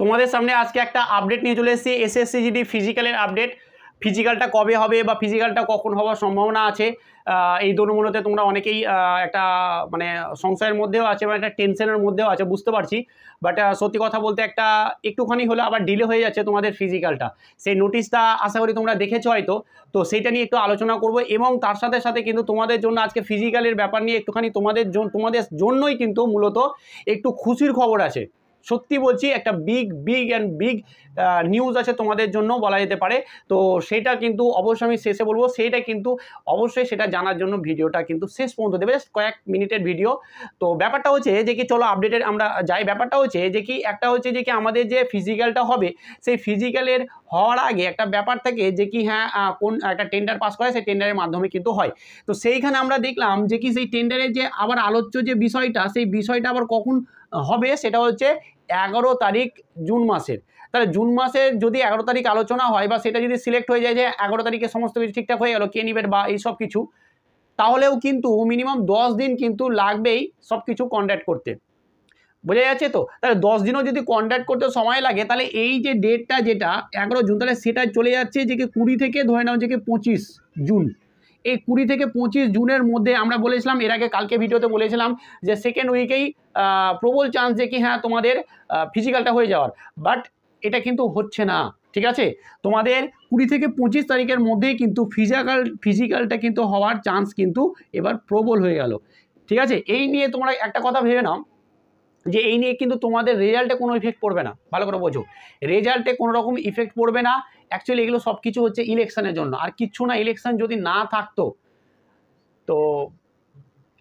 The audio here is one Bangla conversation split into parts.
তোমাদের সামনে আজকে একটা আপডেট নিয়ে চলে এসেছি এসএসসি জিডি ফিজিক্যালের আপডেট ফিজিক্যালটা কবে হবে বা ফিজিক্যালটা কখন হওয়ার সম্ভাবনা আছে এই দোনমূলতে তোমরা অনেকেই একটা মানে সংশয়ের মধ্যেও আছে বা একটা টেনশনের মধ্যেও আছে বুঝতে পারছি বাট সত্যি কথা বলতে একটা একটুখানি হলো আবার ডিলে হয়ে যাচ্ছে তোমাদের ফিজিক্যালটা সেই নোটিশটা আশা করি তোমরা দেখেছো হয়তো তো সেইটা নিয়ে একটু আলোচনা করব এবং তার সাথে সাথে কিন্তু তোমাদের জন্য আজকে ফিজিক্যালের ব্যাপার নিয়ে একটুখানি তোমাদের জন্য তোমাদের জন্যই কিন্তু মূলত একটু খুশির খবর আছে সত্যি বলছি একটা big big and big news আছে তোমাদের জন্য বলা যেতে পারে তো সেটা কিন্তু অবশ্যই আমি শেষে বলবো সেটা কিন্তু অবশ্যই সেটা জানার জন্য ভিডিওটা কিন্তু শেষ পর্যন্ত দেবে কয়েক মিনিটের ভিডিও তো ব্যাপারটা হচ্ছে যে কি চলো আপডেটেড আমরা যাই ব্যাপারটা হচ্ছে যে কি একটা হচ্ছে যে কি আমাদের যে ফিজিক্যালটা হবে সেই ফিজিক্যালের হওয়ার আগে একটা ব্যাপার থাকে যে কি হ্যাঁ কোন একটা টেন্ডার পাস করে সেই টেন্ডারের মাধ্যমে কিন্তু হয় তো সেইখানে আমরা দেখলাম যে কি সেই টেন্ডারের যে আবার আলোচ্য যে বিষয়টা সেই বিষয়টা আবার কখন হবে সেটা হচ্ছে এগারো তারিখ জুন মাসের তাহলে জুন মাসের যদি এগারো তারিখ আলোচনা হয় বা সেটা যদি সিলেক্ট হয়ে যায় যে এগারো তারিখে সমস্ত কিছু ঠিকঠাক হয়ে গেল কে নিবেন বা এইসব কিছু তাহলেও কিন্তু মিনিমাম দশ দিন কিন্তু লাগবেই সব কিছু কন্ট্যাক্ট করতে বোঝা যাচ্ছে তো তাহলে দশ দিনও যদি কন্ট্যাক্ট করতে সময় লাগে তাহলে এই যে ডেটটা যেটা এগারো জুন তাহলে সেটা চলে যাচ্ছে যে কি কুড়ি থেকে ধরে নাও যে কি পঁচিশ জুন এই কুড়ি থেকে পঁচিশ জুনের মধ্যে আমরা বলেছিলাম এর আগে কালকে ভিডিওতে বলেছিলাম যে সেকেন্ড উইকেই প্রবল চান্স যে কি হ্যাঁ তোমাদের ফিজিক্যালটা হয়ে যাওয়ার বাট এটা কিন্তু হচ্ছে না ঠিক আছে তোমাদের কুড়ি থেকে পঁচিশ তারিখের মধ্যেই কিন্তু ফিজিক্যাল ফিজিক্যালটা কিন্তু হওয়ার চান্স কিন্তু এবার প্রবল হয়ে গেল ঠিক আছে এই নিয়ে তোমরা একটা কথা ভেবে নাও যে এই নিয়ে কিন্তু তোমাদের রেজাল্টে কোনো ইফেক্ট পড়বে না ভালো করে বোঝো রেজাল্টে কোনো রকম ইফেক্ট পড়বে না অ্যাকচুয়ালি এগুলো সব কিছু হচ্ছে ইলেকশনের জন্য আর কিচ্ছু না ইলেকশন যদি না থাকতো তো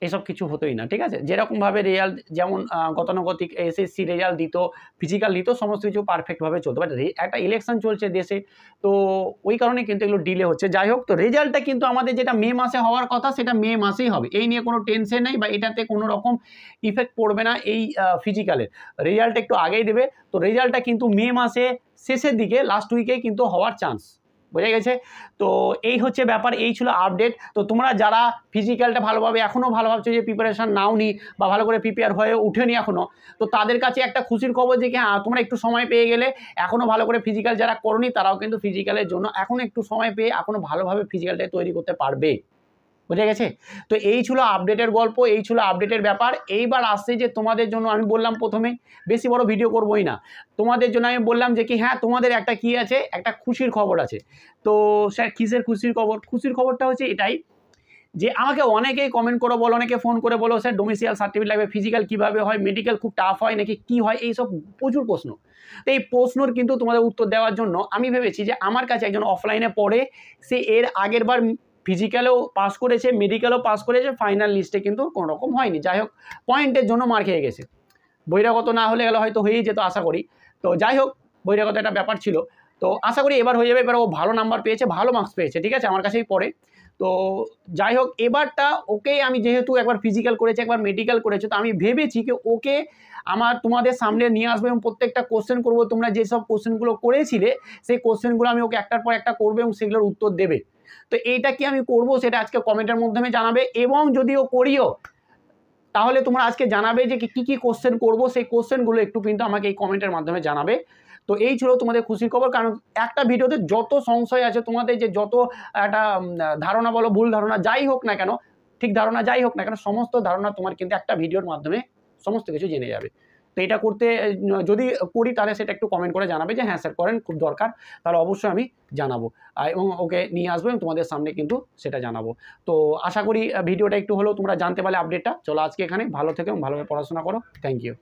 এসব কিছু হতোই না ঠিক আছে যেরকমভাবে রেজাল্ট যেমন গতানুগতিক এসএসসি রেজাল্ট দিত ফিজিক্যাল দিত সমস্ত কিছু পারফেক্টভাবে চলতো বাট একটা ইলেকশন চলছে দেশে তো ওই কারণে কিন্তু এগুলো ডিলে হচ্ছে যাই হোক তো রেজাল্টটা কিন্তু আমাদের যেটা মে মাসে হওয়ার কথা সেটা মে মাসেই হবে এই নিয়ে কোনো টেনশন নেই বা এটাতে কোনো রকম ইফেক্ট পড়বে না এই ফিজিক্যালের রেজাল্ট একটু আগেই দেবে তো রেজাল্টটা কিন্তু মে মাসে শেষের দিকে লাস্ট উইকে কিন্তু হওয়ার চান্স বোঝা গেছে তো এই হচ্ছে ব্যাপার এই ছিল আপডেট তো তোমরা যারা ফিজিক্যালটা ভালোভাবে এখনও ভালো ভাবছো যে প্রিপারেশান নাও নি বা ভালো করে প্রিপেয়ার হয়ে উঠেনি এখনও তো তাদের কাছে একটা খুশির খবর যে কি হ্যাঁ তোমরা একটু সময় পেয়ে গেলে এখনও ভালো করে ফিজিক্যাল যারা করনি তারাও কিন্তু ফিজিক্যালের জন্য এখন একটু সময় পেয়ে এখনও ভালোভাবে ফিজিক্যালটাই তৈরি করতে পারবে বুঝে গেছে তো এই ছিল আপডেটের গল্প এই ছিল আপডেটের ব্যাপার এইবার আসছে যে তোমাদের জন্য আমি বললাম প্রথমে বেশি বড় ভিডিও করবোই না তোমাদের জন্য আমি বললাম যে কি হ্যাঁ তোমাদের একটা কি আছে একটা খুশির খবর আছে তো স্যার কিসের খুশির খবর খুশির খবরটা হচ্ছে এটাই যে আমাকে অনেকেই কমেন্ট করে বলো অনেকে ফোন করে বলো স্যার ডোমিসিয়াল সার্টিফিকেট লাগবে ফিজিক্যাল কীভাবে হয় মেডিকেল খুব টাফ হয় নাকি কি হয় এইসব প্রচুর প্রশ্ন তো এই প্রশ্নর কিন্তু তোমাদের উত্তর দেওয়ার জন্য আমি ভেবেছি যে আমার কাছে একজন অফলাইনে পড়ে সে এর আগের বার ফিজিক্যালেও পাস করেছে মেডিকেলও পাস করেছে ফাইনাল লিস্টে কিন্তু কোনো রকম হয়নি যাই হোক পয়েন্টের জন্য মার খেয়ে গেছে বহিরাগত না হলে গেলে হয়তো হয়েই যেত আশা করি তো যাই হোক বৈরাগত একটা ব্যাপার ছিল তো আশা করি এবার হয়ে যাবে এবার ও ভালো নাম্বার পেয়েছে ভালো মার্কস পেয়েছে ঠিক আছে আমার কাছেই পড়ে তো যাই হোক এবারটা ওকে আমি যেহেতু একবার ফিজিক্যাল করেছি একবার মেডিকেল করেছি তো আমি ভেবেছি যে ওকে আমার তোমাদের সামনে নিয়ে আসবো এবং প্রত্যেকটা কোশ্চেন করবো তোমরা যেসব কোশ্চেনগুলো করেছিলে সেই কোশ্চেনগুলো আমি ওকে একটার পর একটা করবো এবং সেগুলোর উত্তর দেবে তো এইটা কি আমি করব সেটা আজকে কমেন্টের মাধ্যমে জানাবে এবং যদিও করিও তাহলে তোমরা আজকে জানাবে যে কি কি কোশ্চেন করবো সেই কোশ্চেনগুলো একটু কিন্তু আমাকে এই কমেন্টের মাধ্যমে জানাবে তো এই ছিল তোমাদের খুশির খবর কারণ একটা ভিডিওতে যত সংশয় আছে তোমাদের যে যত একটা ধারণা বলো ভুল ধারণা যাই হোক না কেন ঠিক ধারণা যাই হোক না কেন সমস্ত ধারণা তোমার কিন্তু একটা ভিডিওর মাধ্যমে সমস্ত কিছু জেনে যাবে তো এটা করতে যদি করি তাহলে সেটা একটু কমেন্ট করে জানাবে যে হ্যাঁ স্যার করেন খুব দরকার তাহলে অবশ্যই আমি জানাবো এবং ওকে নিয়ে আসবো এবং তোমাদের সামনে কিন্তু সেটা জানাবো তো আশা করি ভিডিওটা একটু হলেও তোমরা জানতে পারলে আপডেটটা চলো আজকে এখানে ভালো থেকে এবং ভালোভাবে পড়াশোনা করো থ্যাংক ইউ